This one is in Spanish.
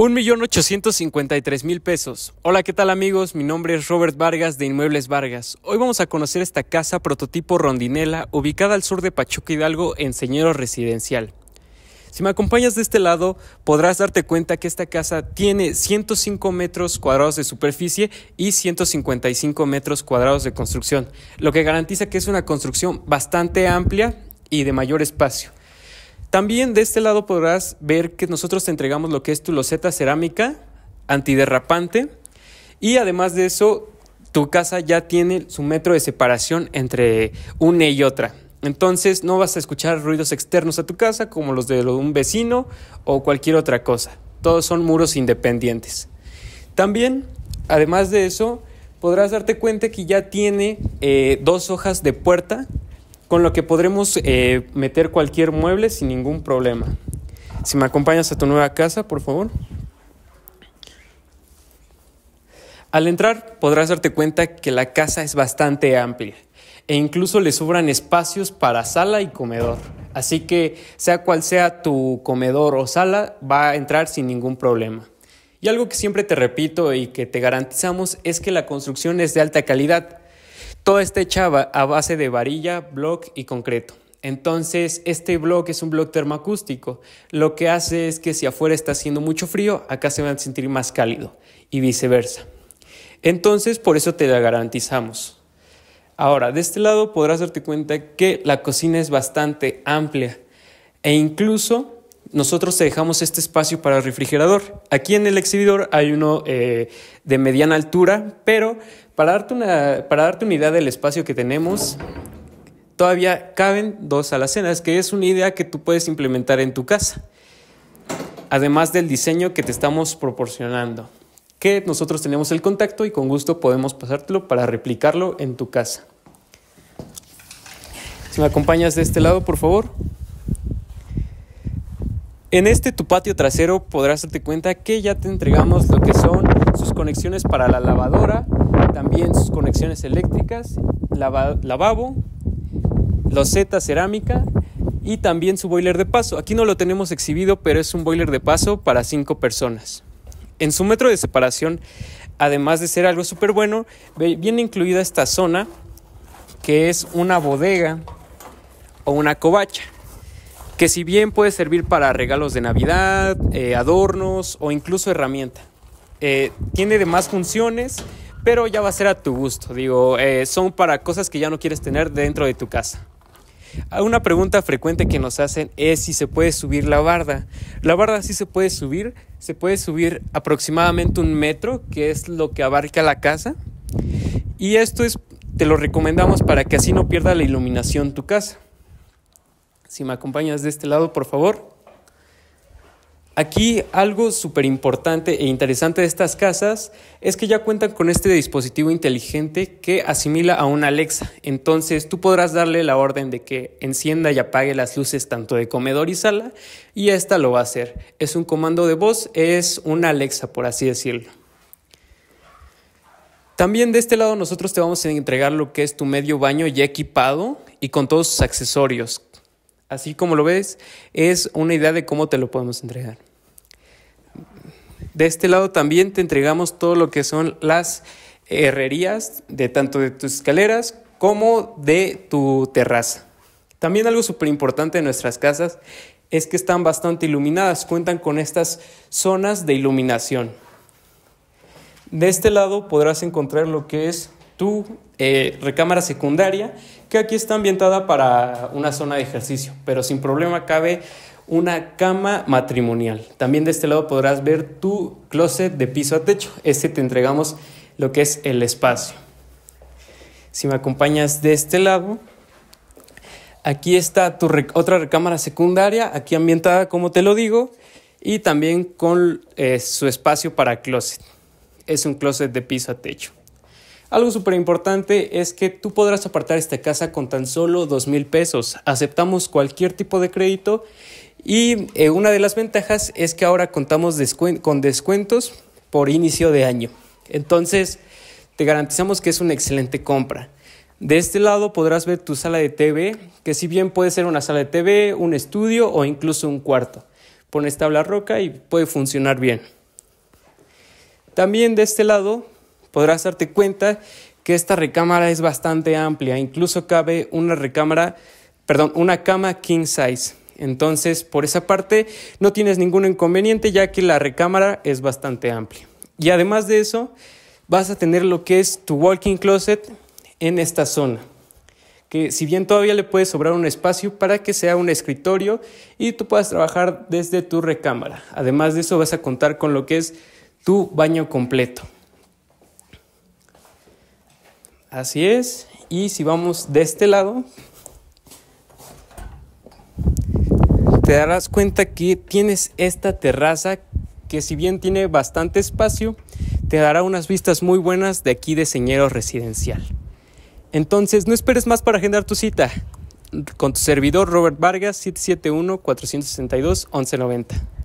1.853.000 pesos. Hola, ¿qué tal amigos? Mi nombre es Robert Vargas de Inmuebles Vargas. Hoy vamos a conocer esta casa prototipo rondinela ubicada al sur de Pachuca Hidalgo en Señero Residencial. Si me acompañas de este lado, podrás darte cuenta que esta casa tiene 105 metros cuadrados de superficie y 155 metros cuadrados de construcción, lo que garantiza que es una construcción bastante amplia y de mayor espacio. También de este lado podrás ver que nosotros te entregamos lo que es tu loseta cerámica antiderrapante y además de eso tu casa ya tiene su metro de separación entre una y otra. Entonces no vas a escuchar ruidos externos a tu casa como los de un vecino o cualquier otra cosa. Todos son muros independientes. También, además de eso, podrás darte cuenta que ya tiene eh, dos hojas de puerta con lo que podremos eh, meter cualquier mueble sin ningún problema. Si me acompañas a tu nueva casa, por favor. Al entrar podrás darte cuenta que la casa es bastante amplia e incluso le sobran espacios para sala y comedor. Así que sea cual sea tu comedor o sala, va a entrar sin ningún problema. Y algo que siempre te repito y que te garantizamos es que la construcción es de alta calidad, todo está hecha a base de varilla, block y concreto. Entonces, este block es un block termoacústico. Lo que hace es que si afuera está haciendo mucho frío, acá se van a sentir más cálido y viceversa. Entonces, por eso te la garantizamos. Ahora, de este lado podrás darte cuenta que la cocina es bastante amplia e incluso nosotros te dejamos este espacio para el refrigerador. Aquí en el exhibidor hay uno eh, de mediana altura, pero para darte, una, para darte una idea del espacio que tenemos, todavía caben dos alacenas, que es una idea que tú puedes implementar en tu casa, además del diseño que te estamos proporcionando, que nosotros tenemos el contacto y con gusto podemos pasártelo para replicarlo en tu casa. Si me acompañas de este lado, por favor. En este tu patio trasero podrás darte cuenta que ya te entregamos lo que son sus conexiones para la lavadora, también sus conexiones eléctricas, lavabo, loseta cerámica y también su boiler de paso. Aquí no lo tenemos exhibido, pero es un boiler de paso para cinco personas. En su metro de separación, además de ser algo súper bueno, viene incluida esta zona que es una bodega o una covacha que si bien puede servir para regalos de Navidad, eh, adornos o incluso herramienta. Eh, tiene demás funciones, pero ya va a ser a tu gusto. Digo, eh, son para cosas que ya no quieres tener dentro de tu casa. Una pregunta frecuente que nos hacen es si se puede subir la barda. La barda sí se puede subir, se puede subir aproximadamente un metro, que es lo que abarca la casa. Y esto es, te lo recomendamos para que así no pierda la iluminación tu casa. Si me acompañas de este lado, por favor. Aquí algo súper importante e interesante de estas casas es que ya cuentan con este dispositivo inteligente que asimila a una Alexa. Entonces tú podrás darle la orden de que encienda y apague las luces tanto de comedor y sala y esta lo va a hacer. Es un comando de voz, es una Alexa por así decirlo. También de este lado nosotros te vamos a entregar lo que es tu medio baño ya equipado y con todos sus accesorios así como lo ves, es una idea de cómo te lo podemos entregar. De este lado también te entregamos todo lo que son las herrerías de tanto de tus escaleras como de tu terraza. También algo súper importante de nuestras casas es que están bastante iluminadas, cuentan con estas zonas de iluminación. De este lado podrás encontrar lo que es tu eh, recámara secundaria, que aquí está ambientada para una zona de ejercicio, pero sin problema cabe una cama matrimonial. También de este lado podrás ver tu closet de piso a techo. Este te entregamos lo que es el espacio. Si me acompañas de este lado, aquí está tu otra recámara secundaria, aquí ambientada como te lo digo, y también con eh, su espacio para closet. Es un closet de piso a techo. Algo súper importante es que tú podrás apartar esta casa con tan solo dos mil pesos. Aceptamos cualquier tipo de crédito y eh, una de las ventajas es que ahora contamos con descuentos por inicio de año. Entonces, te garantizamos que es una excelente compra. De este lado podrás ver tu sala de TV, que si bien puede ser una sala de TV, un estudio o incluso un cuarto. Pones tabla roca y puede funcionar bien. También de este lado podrás darte cuenta que esta recámara es bastante amplia, incluso cabe una recámara, perdón, una cama king size. Entonces, por esa parte no tienes ningún inconveniente ya que la recámara es bastante amplia. Y además de eso, vas a tener lo que es tu walk-in closet en esta zona que si bien todavía le puede sobrar un espacio para que sea un escritorio y tú puedas trabajar desde tu recámara. Además de eso vas a contar con lo que es tu baño completo. Así es. Y si vamos de este lado, te darás cuenta que tienes esta terraza que si bien tiene bastante espacio, te dará unas vistas muy buenas de aquí de Señero Residencial. Entonces, no esperes más para agendar tu cita. Con tu servidor Robert Vargas, 771-462-1190.